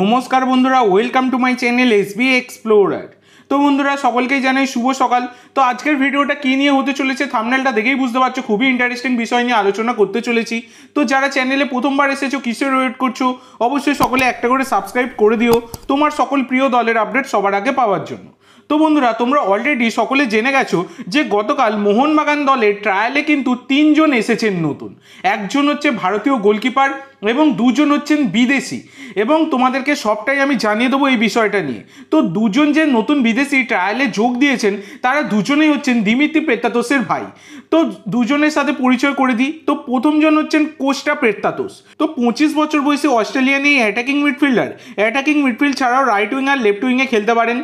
নমস্কার বন্ধুরা welcome to my channel B explorer তো বন্ধুরা সকলকেই জানাই শুভ সকাল তো আজকের ভিডিওটা কী নিয়ে হতে চলেছে থামনেলটা দেখেই বুঝতে পারছো খুবই ইন্টারেস্টিং বিষয় নিয়ে আলোচনা করতে চলেছি তো যারা চ্যানেলে প্রথমবার এসেছো কিসের ওয়েট করছো অবশ্যই সকলে একটা করে সাবস্ক্রাইব করে দিও তোমার সকল প্রিয় দলের আপডেট সবার আগে পাওয়ার জন্য তো বন্ধুরা তোমরা অলরেডি সকলে জেনে গেছো যে গতকাল মোহনবাগান দলের ট্রায়ালে কিন্তু তিনজন এসেছেন নতুন একজন হচ্ছে ভারতীয় গোলকিপার এবং দুজন হচ্ছেন বিদেশি এবং তোমাদেরকে সবটাই আমি জানিয়ে দেবো এই বিষয়টা নিয়ে তো দুজন যে নতুন বিদেশি ট্রায়ালে যোগ দিয়েছেন তারা দুজনেই হচ্ছেন দিমিত্রি প্রেতাতোষের ভাই তো দুজনের সাথে পরিচয় করে দিই তো প্রথমজন হচ্ছেন কোস্টা প্রেত্তাতোষ তো পঁচিশ বছর বয়সী অস্ট্রেলিয়ান এই অ্যাটাকিং মিডফিল্ডার অ্যাটাকিং মিডফিল্ড ছাড়াও রাইট উইং আর লেফট উইংয়ে খেলতে পারেন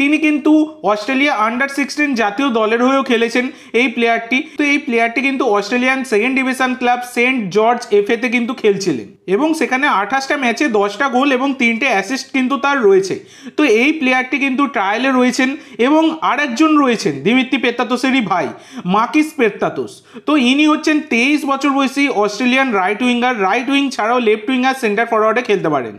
তিনি কিন্তু অস্ট্রেলিয়া আন্ডার সিক্সটিন জাতীয় দলের হয়েও খেলেছেন এই প্লেয়ারটি তো এই প্লেয়ারটি কিন্তু Australian second division club Saint George এতে কিন্তু খেলছিলেন এবং সেখানে আঠাশটা ম্যাচে দশটা গোল এবং তিনটে অ্যাসিস্ট কিন্তু তার রয়েছে তো এই প্লেয়ারটি কিন্তু ট্রায়ালে রয়েছেন এবং আর একজন রয়েছেন দিমিত্তি পেত্তাতোসেরই ভাই মাকিস পেত্তাতোস তো ইনি হচ্ছেন তেইশ বছর বয়সী Australian right winger right wing ছাড়াও লেফট উইঙ্গার সেন্টার ফরওয়ার্ডে খেলতে পারেন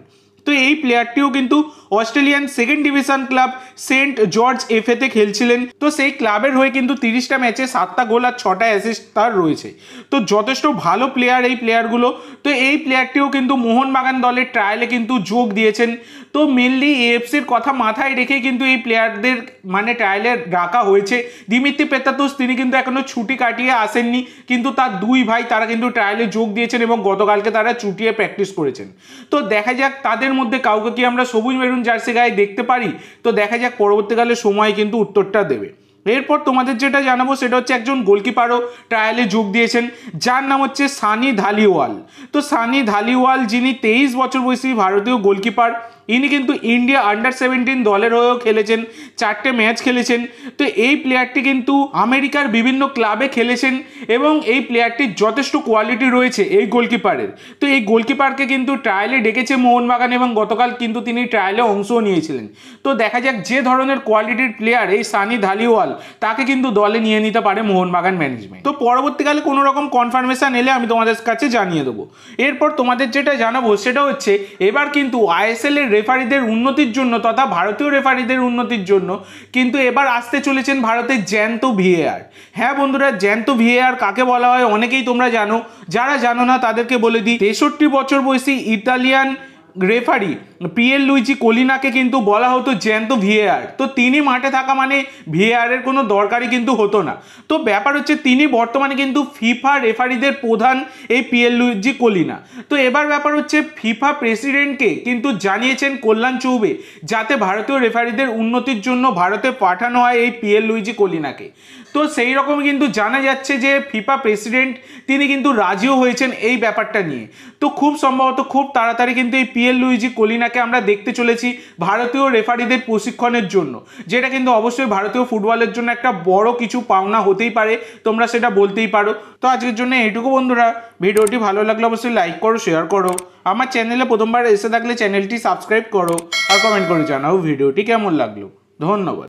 তো এই প্লেয়ারটিও কিন্তু Australian second division club Saint George F এতে খেলছিলেন তো সেই ক্লাবের হয়ে কিন্তু তিরিশটা ম্যাচে সাতটা গোল আর ছটা অ্যাসিস্ট তার রয়েছে তো যথেষ্ট ভালো প্লেয়ার এই প্লেয়ারগুলো তো এই প্লেয়ারটিও কিন্তু মোহনবাগান দলের ট্রায়ালে কিন্তু যোগ দিয়েছেন তো মেনলি এএফসির কথা মাথায় রেখে কিন্তু এই প্লেয়ারদের মানে ট্রায়ালে রাখা হয়েছে দিমিত্রি পেতাতুস তিনি কিন্তু এখনও ছুটি কাটিয়ে আসেননি কিন্তু তার দুই ভাই তারা কিন্তু ট্রায়ালে যোগ দিয়েছেন এবং গতকালকে তারা চুটিয়ে প্র্যাকটিস করেছেন তো দেখা যাক তাদের মধ্যে কাউকে কি আমরা সবুজ মেরুন জার্সি গায়ে দেখতে পারি তো দেখা যাক পরবর্তীকালে সময় কিন্তু উত্তরটা দেবে এরপর তোমাদের যেটা জানাবো সেটা হচ্ছে একজন গোলকিপারও ট্রায়ালে যোগ দিয়েছেন যার নাম হচ্ছে সানি ধালিওয়াল তো সানি ধালিওয়াল যিনি তেইশ বছর বয়সী ভারতীয় গোলকিপার ইনি কিন্তু ইন্ডিয়া আন্ডার সেভেন্টিন দলের হয়েও খেলেছেন চারটে ম্যাচ খেলেছেন তো এই প্লেয়ারটি কিন্তু আমেরিকার বিভিন্ন ক্লাবে খেলেছেন এবং এই প্লেয়ারটির যথেষ্ট কোয়ালিটি রয়েছে এই গোলকিপারের তো এই গোলকিপারকে কিন্তু ট্রায়ালে ডেকেছে মোহনবাগান এবং গতকাল কিন্তু তিনি ট্রায়ালে অংশও নিয়েছিলেন তো দেখা যাক যে ধরনের কোয়ালিটির প্লেয়ার এই সানি ধালিওয়াল তাকে কিন্তু দলে নিয়ে নিতে পারে মোহনবাগান ম্যানেজমেন্ট তো পরবর্তীকালে কোনো রকম কনফার্মেশান এলে আমি তোমাদের কাছে জানিয়ে দেবো এরপর তোমাদের যেটা জানাবো সেটা হচ্ছে এবার কিন্তু আইএসএল এর রেফারিদের উন্নতির জন্য তথা ভারতীয় রেফারিদের উন্নতির জন্য কিন্তু এবার আসতে চলেছেন ভারতের জ্যান্ত ভিএআর হ্যাঁ বন্ধুরা জ্যান্ত ভিএআর কাকে বলা হয় অনেকেই তোমরা জানো যারা জানো না তাদেরকে বলে দিই তেষট্টি বছর বয়সী ইতালিয়ান রেফারি পিএল লুইচি কলিনাকে কিন্তু বলা হতো জ্যান্ত ভিএআর তো তিনি মাঠে থাকা মানে ভিএআরের কোনো দরকারই কিন্তু হতো না তো ব্যাপার হচ্ছে তিনি বর্তমানে কিন্তু ফিফা রেফারিদের প্রধান এই পিএল লুইজি কলিনা তো এবার ব্যাপার হচ্ছে ফিফা প্রেসিডেন্টকে কিন্তু জানিয়েছেন কল্যাণ চৌবে যাতে ভারতীয় রেফারিদের উন্নতির জন্য ভারতে পাঠানো হয় এই পিএল লুইজি কলিনাকে তো সেই রকম কিন্তু জানা যাচ্ছে যে ফিফা প্রেসিডেন্ট তিনি কিন্তু রাজিও হয়েছেন এই ব্যাপারটা নিয়ে তো খুব সম্ভবত খুব তাড়াতাড়ি কিন্তু এই পিএল লুইজি কলিনাকে আমরা দেখতে চলেছি ভারতীয় রেফারিদের প্রশিক্ষণের জন্য যেটা কিন্তু অবশ্যই ভারতীয় ফুটবলের জন্য একটা বড় কিছু পাওনা হতেই পারে তোমরা সেটা বলতেই পারো তো আজকের জন্য এইটুকু বন্ধুরা ভিডিওটি ভালো লাগলে অবশ্যই লাইক করো শেয়ার করো আমার চ্যানেলে প্রথমবার এসে থাকলে চ্যানেলটি সাবস্ক্রাইব করো আর কমেন্ট করে জানাও ভিডিওটি কেমন লাগলো ধন্যবাদ